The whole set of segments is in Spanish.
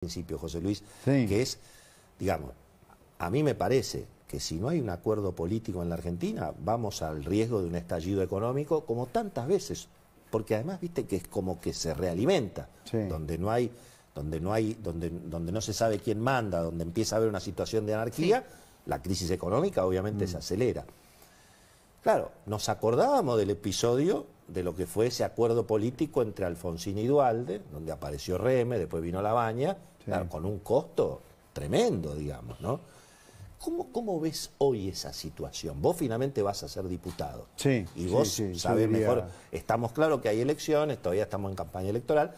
principio, José Luis, que es, digamos, a mí me parece que si no hay un acuerdo político en la Argentina, vamos al riesgo de un estallido económico como tantas veces, porque además viste que es como que se realimenta, donde no hay, donde no hay, donde, donde no se sabe quién manda, donde empieza a haber una situación de anarquía, la crisis económica obviamente mm. se acelera. Claro, nos acordábamos del episodio de lo que fue ese acuerdo político entre Alfonsín y Dualde, donde apareció Reme, después vino La Baña, Mm. con un costo tremendo, digamos, ¿no? ¿Cómo, ¿Cómo, ves hoy esa situación? Vos finalmente vas a ser diputado. Sí. Y vos sabés mejor. Estamos claro que hay elecciones, todavía estamos en campaña electoral,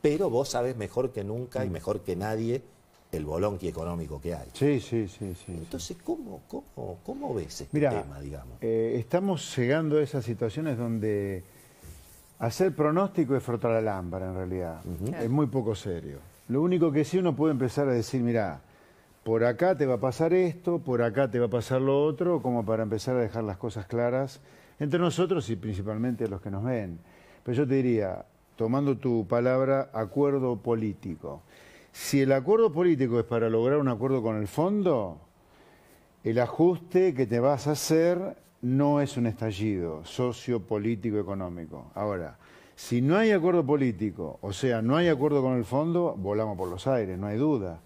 pero vos sabes mejor que nunca y mm. mejor que nadie el bolonqui económico que hay. Sí, sí, sí. sí Entonces, ¿cómo, cómo, cómo ves este tema, digamos? Eh, estamos llegando a esas situaciones donde hacer pronóstico es frotar la lámpara, en realidad. Es muy poco serio. Lo único que sí uno puede empezar a decir, mira, por acá te va a pasar esto, por acá te va a pasar lo otro, como para empezar a dejar las cosas claras entre nosotros y principalmente los que nos ven. Pero yo te diría, tomando tu palabra, acuerdo político. Si el acuerdo político es para lograr un acuerdo con el fondo, el ajuste que te vas a hacer no es un estallido sociopolítico-económico. Ahora, si no hay acuerdo político, o sea, no hay acuerdo con el fondo, volamos por los aires, no hay duda.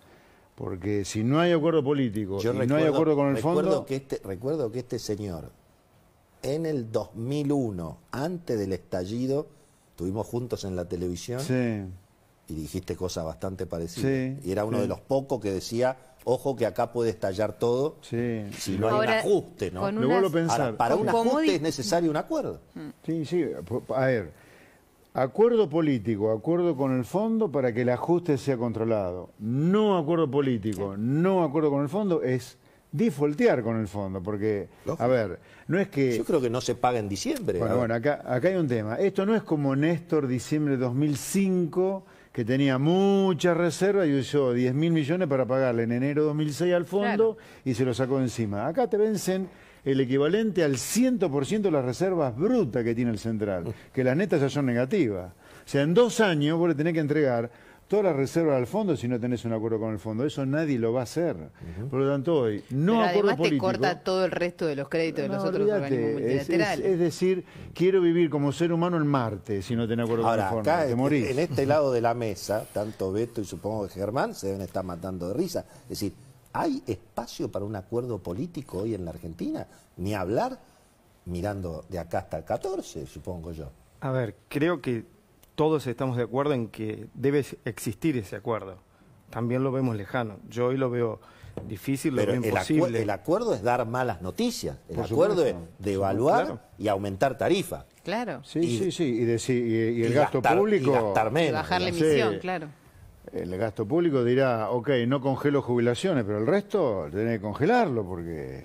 Porque si no hay acuerdo político y no hay acuerdo con el fondo... Que este, recuerdo que este señor, en el 2001, antes del estallido, estuvimos juntos en la televisión y dijiste cosas bastante parecidas. y era uno de los pocos que decía, ojo que acá puede estallar todo si no hay un ajuste, ¿no? pensar. para un ajuste es necesario un acuerdo. Sí, sí, a ver... Acuerdo político, acuerdo con el fondo para que el ajuste sea controlado. No acuerdo político, no acuerdo con el fondo es difoltear con el fondo, porque, a ver, no es que... Yo creo que no se paga en diciembre. Bueno, bueno, acá, acá hay un tema. Esto no es como Néstor diciembre de 2005, que tenía muchas reservas y usó 10 mil millones para pagarle en enero de 2006 al fondo y se lo sacó encima. Acá te vencen el equivalente al 100% de las reservas brutas que tiene el central, mm. que las netas ya son negativas. O sea, en dos años vos le tenés que entregar todas las reservas al fondo si no tenés un acuerdo con el fondo. Eso nadie lo va a hacer. Por lo tanto, hoy no Pero además te corta todo el resto de los créditos de los otros organismos Es, decir, quiero vivir como ser humano en Marte si no tenés acuerdo con el fondo. Acá, En este lado de la mesa, tanto Beto y supongo que Germán se deben estar matando de risa. Es decir, ¿Hay espacio para un acuerdo político hoy en la Argentina? Ni hablar mirando de acá hasta el 14, supongo yo. A ver, creo que todos estamos de acuerdo en que debe existir ese acuerdo. También lo vemos lejano. Yo hoy lo veo difícil, lo veo imposible. El, acuerdo es dar malas noticias. El acuerdo es devaluar y aumentar tarifa. Claro. Sí, sí, sí. Y, el gasto público. Y bajar la emisión, claro el gasto público dirá, ok, no congelo jubilaciones, pero el resto tiene que congelarlo porque...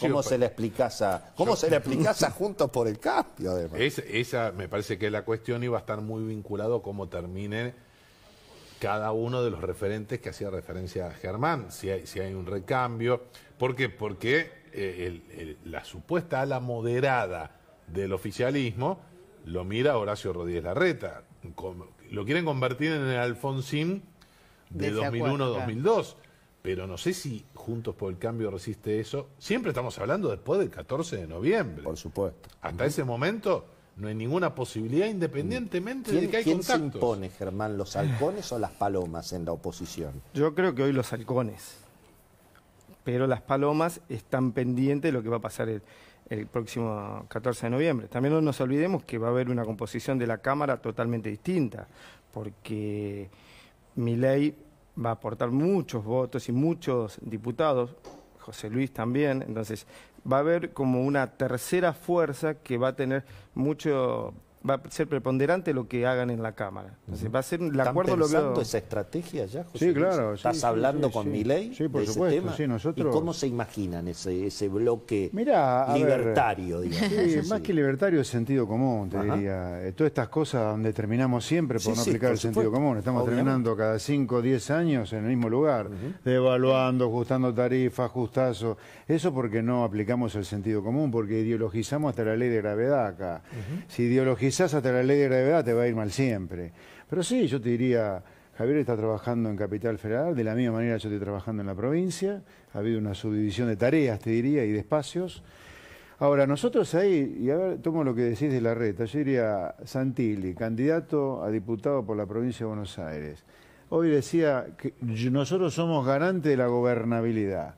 ¿Cómo se le explicasa cómo se le Juntos por el Cambio? esa me parece que la cuestión iba a estar muy vinculado a cómo termine cada uno de los referentes que hacía referencia a Germán, si hay, si hay un recambio. ¿Por Porque eh, la supuesta ala moderada del oficialismo lo mira Horacio Rodríguez Larreta lo quieren convertir en el Alfonsín de 2001-2002. Pero no sé si Juntos por el Cambio resiste eso. Siempre estamos hablando después del 14 de noviembre. Por supuesto. Hasta ese momento no hay ninguna posibilidad independientemente de que hay ¿Quién contactos? se impone, Germán, los halcones o las palomas en la oposición? Yo creo que hoy los halcones pero las palomas están pendientes de lo que va a pasar el, próximo 14 de noviembre. También no nos olvidemos que va a haber una composición de la Cámara totalmente distinta, porque mi ley va a aportar muchos votos y muchos diputados, José Luis también, entonces va a haber como una tercera fuerza que va a tener mucho va a ser preponderante lo que hagan en la Cámara. Entonces, va a ser, el acuerdo esa estrategia ya, José? Sí, claro. ¿Estás hablando con mi ley? Sí, por supuesto. nosotros... ¿Y cómo se imaginan ese, bloque Mira, libertario? digamos, más que libertario es sentido común, te diría. Eh, todas estas cosas donde terminamos siempre por no aplicar el sentido común. Estamos terminando cada 5 o 10 años en el mismo lugar, evaluando, devaluando, ajustando tarifas, ajustazo. Eso porque no aplicamos el sentido común, porque ideologizamos hasta la ley de gravedad acá. Si ideologizamos quizás hasta la ley de gravedad te va a ir mal siempre. Pero sí, yo te diría, Javier está trabajando en Capital Federal, de la misma manera yo estoy trabajando en la provincia, ha habido una subdivisión de tareas, te diría, y de espacios. Ahora, nosotros ahí, y a ver, tomo lo que decís de la red, yo diría Santilli, candidato a diputado por la provincia de Buenos Aires. Hoy decía que nosotros somos garantes de la gobernabilidad.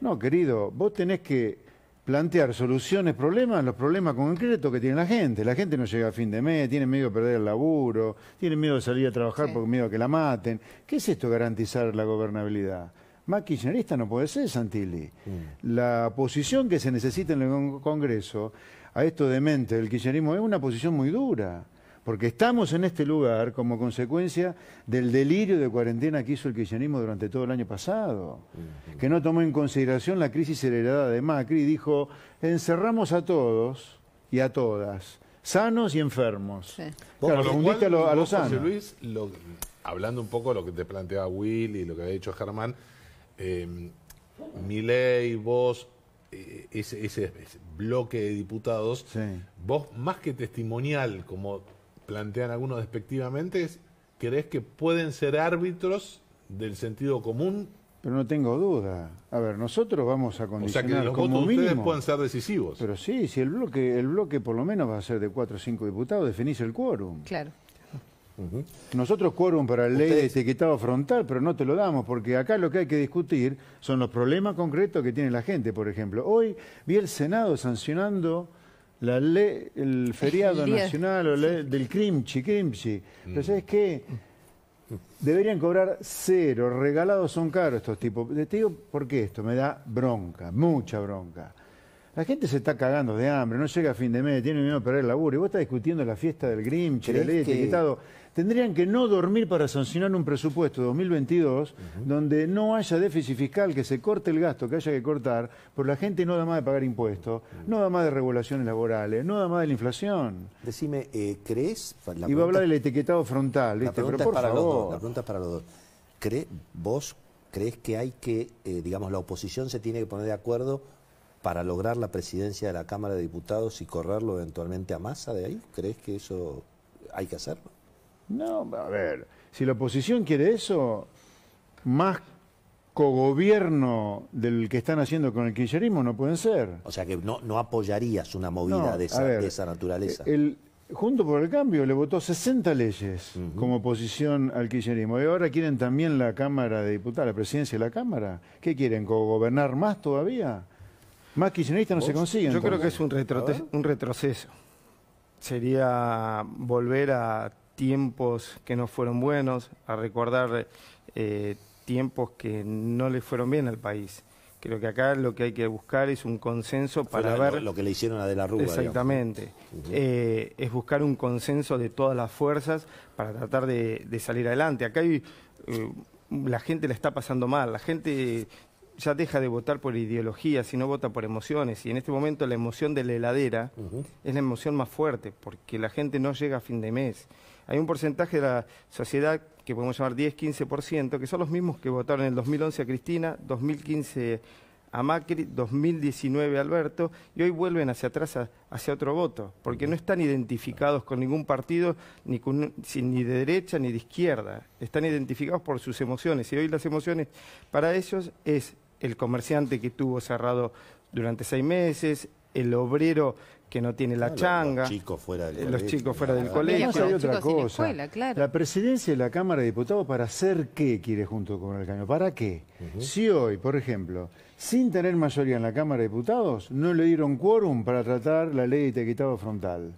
No, querido, vos tenés que plantear soluciones, problemas, los problemas concretos que tiene la gente. La gente no llega a fin de mes, tiene miedo de perder el laburo, tiene miedo de salir a trabajar por miedo a que la maten. ¿Qué es esto garantizar la gobernabilidad? Más kirchnerista no puede ser, Santilli. Mm. La posición que se necesita en el Congreso a esto de mente del kirchnerismo es una posición muy dura. Porque estamos en este lugar como consecuencia del delirio de cuarentena que hizo el kirchnerismo durante todo el año pasado, que no tomó en consideración la crisis heredada de Macri y dijo, encerramos a todos y a todas, sanos y enfermos. Claro, a, los sanos. Luis, hablando un poco de lo que te planteaba Will y lo que había dicho Germán, eh, em, Miley, vos, e, ese, bloque de diputados, vos más que testimonial, como plantean algunos despectivamente, es, ¿crees que pueden ser árbitros del sentido común? Pero no tengo duda. A ver, nosotros vamos a condicionar O sea, que los votos ustedes pueden ser decisivos. Pero sí, si el bloque, el bloque por lo menos va a ser de cuatro o cinco diputados, definís el quórum. Claro. Nosotros quórum para la ley de etiquetado frontal, pero no te lo damos, porque acá lo que hay que discutir son los problemas concretos que tiene la gente, por ejemplo. Hoy vi el Senado sancionando la ley, el feriado nacional o la, del crimchi, crimchi. Pero ¿sabes qué? Deberían cobrar cero, regalados son caros estos tipos. Te digo, ¿por qué esto? Me da bronca, mucha bronca. La gente se está cagando de hambre, no llega a fin de mes, tiene miedo a perder el laburo. Y vos estás discutiendo la fiesta del Grinch, el de etiquetado. Tendrían que no dormir para sancionar un presupuesto 2022 donde no haya déficit fiscal, que se corte el gasto que haya que cortar, porque la gente no da más de pagar impuestos, no da más de regulaciones laborales, no da más de la inflación. Decime, eh, ¿crees? Iba a hablar del etiquetado frontal, ¿viste? La para pregunta es para los dos. ¿Vos crees que hay que, eh, digamos, la oposición se tiene que poner de acuerdo para lograr la presidencia de la Cámara de Diputados y correrlo eventualmente a masa de ahí? ¿Crees que eso hay que hacerlo? No, a ver, si la oposición quiere eso, más cogobierno del que están haciendo con el kirchnerismo no pueden ser. O sea que no, apoyarías una movida de, esa, naturaleza. El, Junto por el Cambio le votó 60 leyes como oposición al kirchnerismo. Y ahora quieren también la Cámara de Diputados, la presidencia de la Cámara. ¿Qué quieren? ¿Cogobernar más todavía? Más kirchneristas no se consiguen. Yo creo que es un, retroceso. Sería volver a tiempos que no fueron buenos, a recordar eh, tiempos que no le fueron bien al país. Creo que acá lo que hay que buscar es un consenso para ver... Lo, que le hicieron a De la Rúa. Exactamente. Eh, es buscar un consenso de todas las fuerzas para tratar de, salir adelante. Acá eh, la gente la está pasando mal, la gente ya deja de votar por ideología, sino vota por emociones. Y en este momento la emoción de la heladera es la emoción más fuerte, porque la gente no llega a fin de mes. Hay un porcentaje de la sociedad que podemos llamar 10-15%, que son los mismos que votaron en el 2011 a Cristina, 2015 a Macri, 2019 a Alberto, y hoy vuelven hacia atrás, hacia otro voto, porque no están identificados con ningún partido, ni, ni de derecha ni de izquierda, están identificados por sus emociones, y hoy las emociones para ellos es el comerciante que estuvo cerrado durante seis meses, el obrero que no tiene la ah, changa, los chicos fuera del colegio, otra cosa. La presidencia de la Cámara de Diputados para hacer qué quiere junto con el caño, para qué. Si hoy, por ejemplo, sin tener mayoría en la Cámara de Diputados, no le dieron quórum para tratar la ley de etiquetado frontal.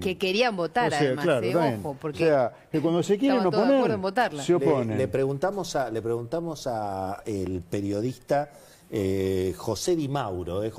Que querían votar, además, eh, ojo, porque sea, que cuando se quieren oponer, se oponen. Le, preguntamos a, le preguntamos a el periodista eh, José Di Mauro, eh,